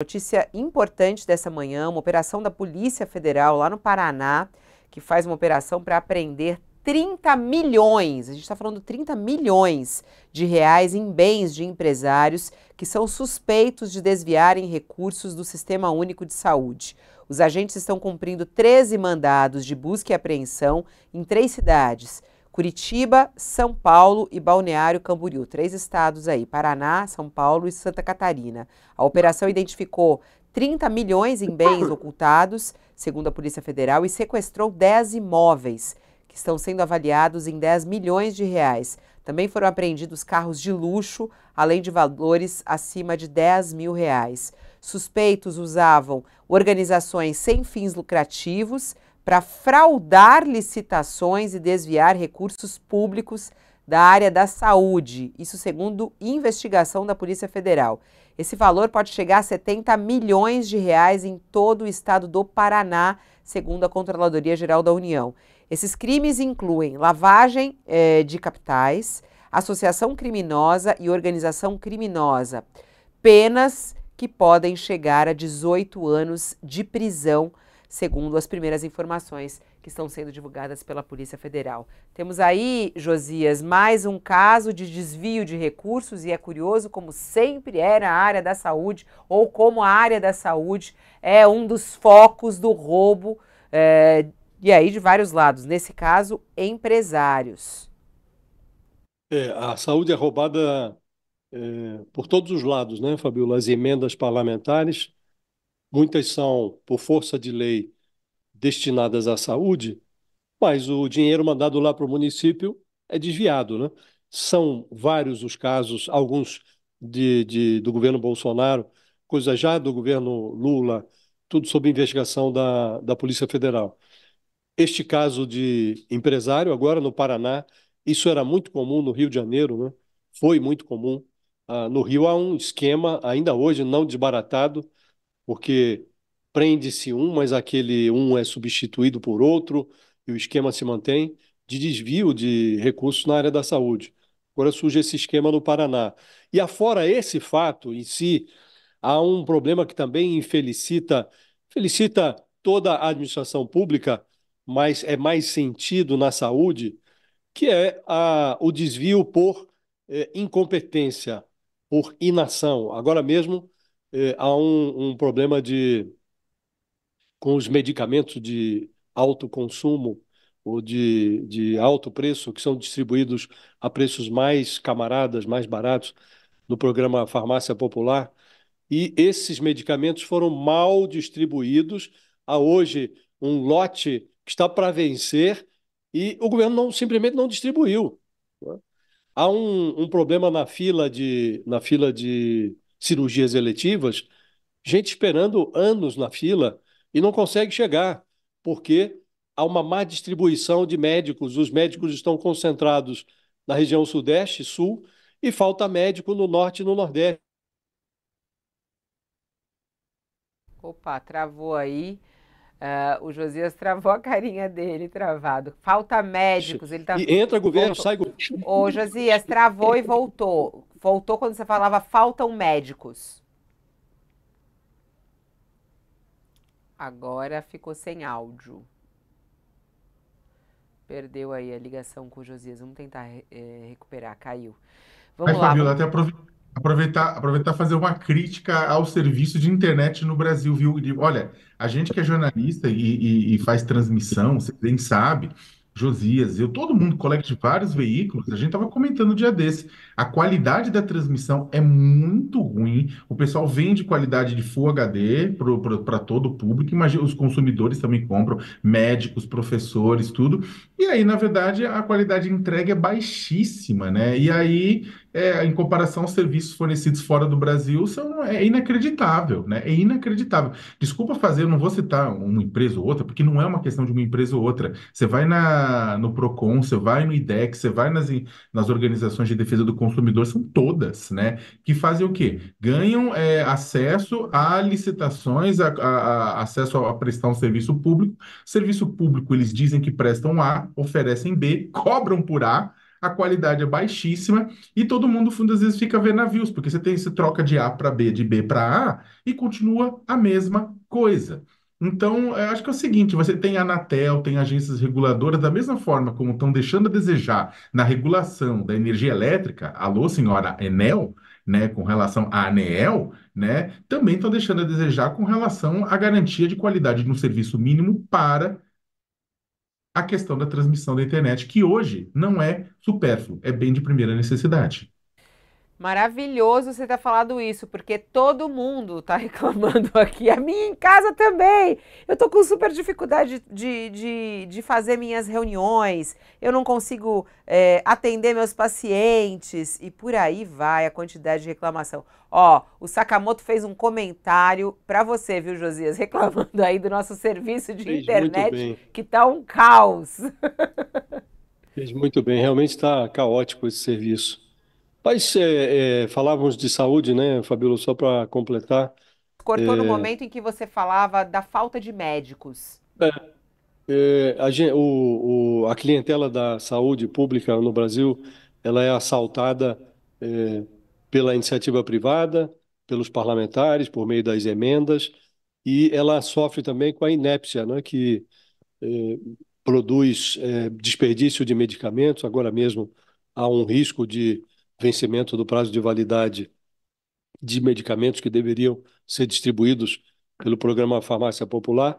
Notícia importante dessa manhã, uma operação da Polícia Federal lá no Paraná, que faz uma operação para apreender 30 milhões, a gente está falando 30 milhões de reais em bens de empresários que são suspeitos de desviarem recursos do Sistema Único de Saúde. Os agentes estão cumprindo 13 mandados de busca e apreensão em três cidades. Curitiba, São Paulo e Balneário Camboriú. Três estados aí, Paraná, São Paulo e Santa Catarina. A operação identificou 30 milhões em bens ocultados, segundo a Polícia Federal, e sequestrou 10 imóveis, que estão sendo avaliados em 10 milhões de reais. Também foram apreendidos carros de luxo, além de valores acima de 10 mil reais. Suspeitos usavam organizações sem fins lucrativos para fraudar licitações e desviar recursos públicos da área da saúde, isso segundo investigação da Polícia Federal. Esse valor pode chegar a 70 milhões de reais em todo o estado do Paraná, segundo a Controladoria Geral da União. Esses crimes incluem lavagem eh, de capitais, associação criminosa e organização criminosa, penas que podem chegar a 18 anos de prisão segundo as primeiras informações que estão sendo divulgadas pela Polícia Federal. Temos aí, Josias, mais um caso de desvio de recursos e é curioso como sempre era a área da saúde ou como a área da saúde é um dos focos do roubo é, e aí de vários lados, nesse caso, empresários. É, a saúde é roubada é, por todos os lados, né, Fabiola? As emendas parlamentares Muitas são, por força de lei, destinadas à saúde, mas o dinheiro mandado lá para o município é desviado. Né? São vários os casos, alguns de, de, do governo Bolsonaro, coisas já do governo Lula, tudo sob investigação da, da Polícia Federal. Este caso de empresário, agora no Paraná, isso era muito comum no Rio de Janeiro, né? foi muito comum. Ah, no Rio há um esquema, ainda hoje não desbaratado, porque prende-se um, mas aquele um é substituído por outro e o esquema se mantém, de desvio de recursos na área da saúde. Agora surge esse esquema no Paraná. E afora esse fato em si, há um problema que também infelicita, felicita toda a administração pública, mas é mais sentido na saúde, que é a, o desvio por eh, incompetência, por inação. Agora mesmo, eh, há um, um, problema de com os medicamentos de alto consumo ou de, de alto preço, que são distribuídos a preços mais camaradas, mais baratos, no programa Farmácia Popular. E esses medicamentos foram mal distribuídos. Há hoje um lote que está para vencer e o governo não, simplesmente não distribuiu. Né? Há um, um problema na fila de, na fila de cirurgias eletivas, gente esperando anos na fila e não consegue chegar, porque há uma má distribuição de médicos. Os médicos estão concentrados na região Sudeste, Sul, e falta médico no Norte e no Nordeste. Opa, travou aí. Uh, o Josias travou a carinha dele travado. Falta médicos, ele tá. E entra governo, voltou. sai governo. Ô, Josias, travou e voltou. Voltou quando você falava faltam médicos. Agora ficou sem áudio. Perdeu aí a ligação com o Josias. Vamos tentar é, recuperar. Caiu. Vamos Mas, lá. Fabiola, até aproveitar, aproveitar fazer uma crítica ao serviço de internet no Brasil, viu? Olha, a gente que é jornalista e, e, e faz transmissão, você bem sabe, Josias, eu, todo mundo, colega de vários veículos, a gente estava comentando um dia desse. A qualidade da transmissão é muito ruim. O pessoal vende qualidade de Full HD para todo o público. Imagina, os consumidores também compram, médicos, professores, tudo. E aí, na verdade, a qualidade entregue é baixíssima, né? E aí é, em comparação aos serviços fornecidos fora do Brasil, são, é inacreditável, né? É inacreditável. Desculpa fazer, eu não vou citar uma empresa ou outra, porque não é uma questão de uma empresa ou outra. Você vai na, no PROCON, você vai no IDEC, você vai nas, nas organizações de defesa do consumidor, são todas, né? Que fazem o quê? Ganham é, acesso a licitações, a, a, a, acesso a, prestar um serviço público. Serviço público, eles dizem que prestam A, oferecem B, cobram por A, a qualidade é baixíssima e todo mundo às vezes fica vendo navios, porque você tem esse troca de A para B, de B para A e continua a mesma coisa. Então, acho que é o seguinte: você tem a Anatel, tem agências reguladoras, da mesma forma como estão deixando a desejar na regulação da energia elétrica, alô, senhora Enel, né, com relação à Anel, né, também estão deixando a desejar com relação à garantia de qualidade de um serviço mínimo para a questão da transmissão da internet, que hoje não é supérfluo, é bem de primeira necessidade. Maravilhoso você ter falado isso, porque todo mundo está reclamando aqui. A minha em casa também. Eu tô com super dificuldade de, de, de fazer minhas reuniões, eu não consigo é, atender meus pacientes e por aí vai a quantidade de reclamação. Ó, o Sakamoto fez um comentário para você, viu, Josias, reclamando aí do nosso serviço de fez internet, que tá um caos. Fez muito bem, realmente está caótico esse serviço. Mas é, é, falávamos de saúde, né, Fabíola, só para completar. Cortou no é, momento em que você falava da falta de médicos. É, é, a, o, o, a clientela da saúde pública no Brasil, ela é assaltada pela iniciativa privada, pelos parlamentares, por meio das emendas, e ela sofre também com a inépcia, né, que produz desperdício de medicamentos. Agora mesmo há um risco de vencimento do prazo de validade de medicamentos que deveriam ser distribuídos pelo programa Farmácia Popular.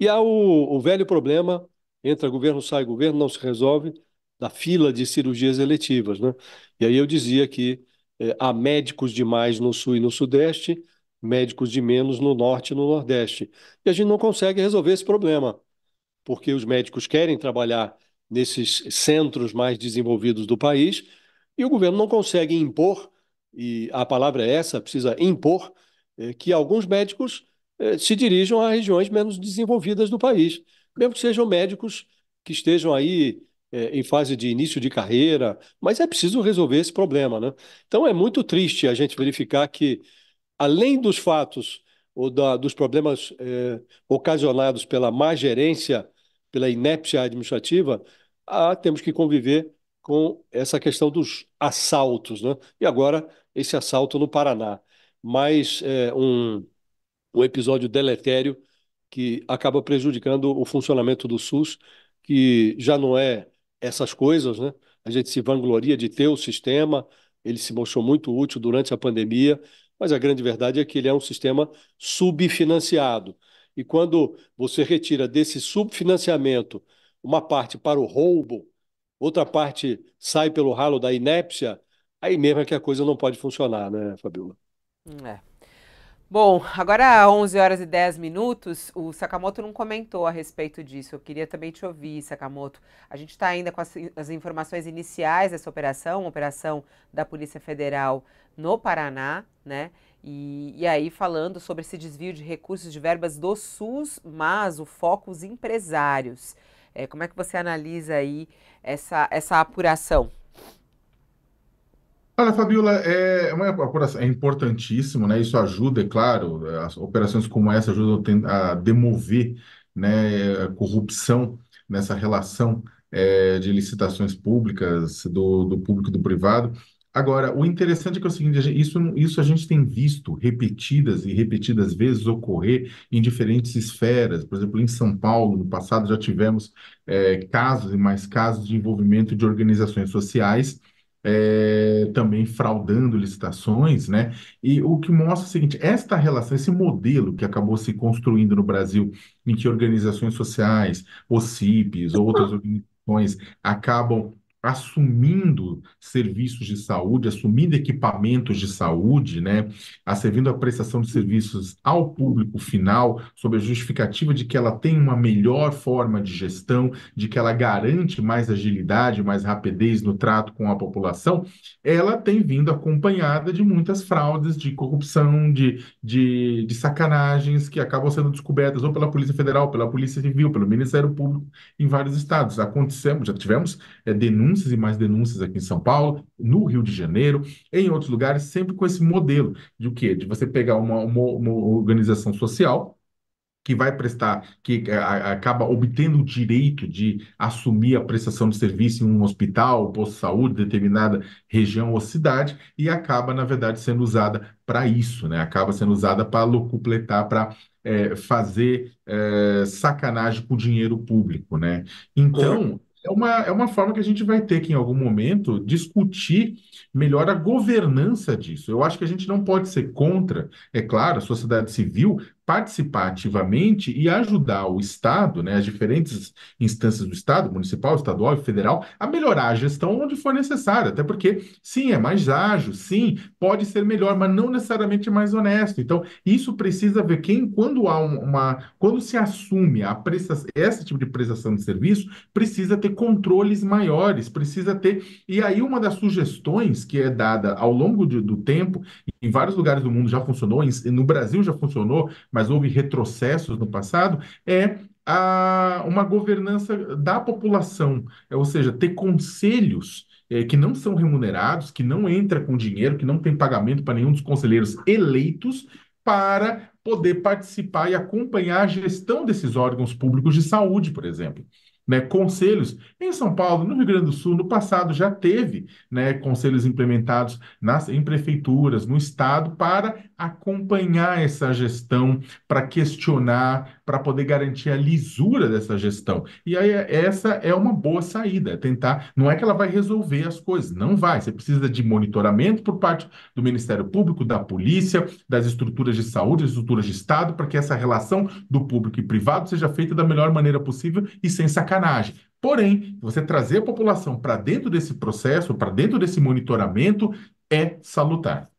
E há o, o velho problema: entra governo, sai governo, não se resolve, da fila de cirurgias eletivas. Né? E aí eu dizia que eh, há médicos demais no Sul e no Sudeste, médicos de menos no Norte e no Nordeste. E a gente não consegue resolver esse problema, porque os médicos querem trabalhar nesses centros mais desenvolvidos do país e o governo não consegue impor, e a palavra é essa, precisa impor, eh, que alguns médicos eh, se dirijam a regiões menos desenvolvidas do país, mesmo que sejam médicos que estejam aí eh, em fase de início de carreira, mas é preciso resolver esse problema, né? Então é muito triste a gente verificar que, além dos fatos ou da, dos problemas ocasionados pela má gerência, pela inépcia administrativa, ah, temos que conviver com essa questão dos assaltos, né? E agora esse assalto no Paraná, mais é, um, um episódio deletério que acaba prejudicando o funcionamento do SUS, que já não é essas coisas, né? A gente se vangloria de ter o sistema, ele se mostrou muito útil durante a pandemia, mas a grande verdade é que ele é um sistema subfinanciado. E quando você retira desse subfinanciamento uma parte para o roubo outra parte sai pelo ralo da inépcia, aí mesmo é que a coisa não pode funcionar, né, Fabiola? Hum, é. Bom, agora 11 horas e 10 minutos, o Sakamoto não comentou a respeito disso. Eu queria também te ouvir, Sakamoto. A gente está ainda com as, as, informações iniciais dessa operação, operação da Polícia Federal no Paraná, né? E, e aí falando sobre esse desvio de recursos de verbas do SUS, mas o foco os empresários. É, como é que você analisa aí essa, essa apuração? Olha, Fabiola, é uma apuração é importantíssimo, né? Isso ajuda, é claro, as operações como essa ajudam a demover né, a corrupção nessa relação é, de licitações públicas, do, do público e do privado. Agora, o interessante é que é o seguinte, isso, isso a gente tem visto repetidas e repetidas vezes ocorrer em diferentes esferas. Por exemplo, em São Paulo, no passado, já tivemos é, casos e mais casos de envolvimento de organizações sociais é, também fraudando licitações, né? E o que mostra é o seguinte: esta relação, esse modelo que acabou se construindo no Brasil, em que organizações sociais, OCIPs, outras organizações acabam assumindo serviços de saúde, assumindo equipamentos de saúde, né, assumindo a prestação de serviços ao público final, sob a justificativa de que ela tem uma melhor forma de gestão, de que ela garante mais agilidade, mais rapidez no trato com a população, ela tem vindo acompanhada de muitas fraudes, de corrupção, de, de, de sacanagens que acabam sendo descobertas ou pela Polícia Federal, pela Polícia Civil, pelo Ministério Público em vários estados. Acontecemos, já tivemos é, denúncias e mais denúncias aqui em São Paulo Paulo, no Rio de Janeiro, em outros lugares, sempre com esse modelo de o quê? De você pegar uma, uma, uma organização social que vai prestar, que é, acaba obtendo o direito de assumir a prestação de serviço em um hospital, posto de saúde, determinada região ou cidade, e acaba, na verdade, sendo usada para isso, né? Acaba sendo usada para locupletar, para é, fazer é, sacanagem com o dinheiro público, né? Então, é uma, é uma forma que a gente vai ter que, em algum momento, discutir melhor a governança disso. Eu acho que a gente não pode ser contra, é claro, a sociedade civil participar ativamente e ajudar o Estado, né, as diferentes instâncias do Estado, municipal, estadual e federal, a melhorar a gestão onde for necessário, até porque, sim, é mais ágil, sim, pode ser melhor, mas não necessariamente mais honesto. Então, isso precisa ver quem, quando há uma, quando se assume a prestação, esse tipo de prestação de serviço, precisa ter controles maiores, precisa ter, e aí uma das sugestões que é dada ao longo de, do tempo, em vários lugares do mundo já funcionou, em, no Brasil já funcionou, mas houve retrocessos no passado, é a, uma governança da população, é, ou seja, ter conselhos é, que não são remunerados, que não entra com dinheiro, que não tem pagamento para nenhum dos conselheiros eleitos, para poder participar e acompanhar a gestão desses órgãos públicos de saúde, por exemplo né, conselhos. Em São Paulo, no Rio Grande do Sul, no passado já teve né, conselhos implementados nas, em prefeituras, no Estado, para acompanhar essa gestão, para questionar, para poder garantir a lisura dessa gestão. E aí essa é uma boa saída, é tentar, não é que ela vai resolver as coisas, não vai. Você precisa de monitoramento por parte do Ministério Público, da polícia, das estruturas de saúde, das estruturas de Estado, para que essa relação do público e privado seja feita da melhor maneira possível e sem sacanagem. Porém, você trazer a população para dentro desse processo, para dentro desse monitoramento, é salutar.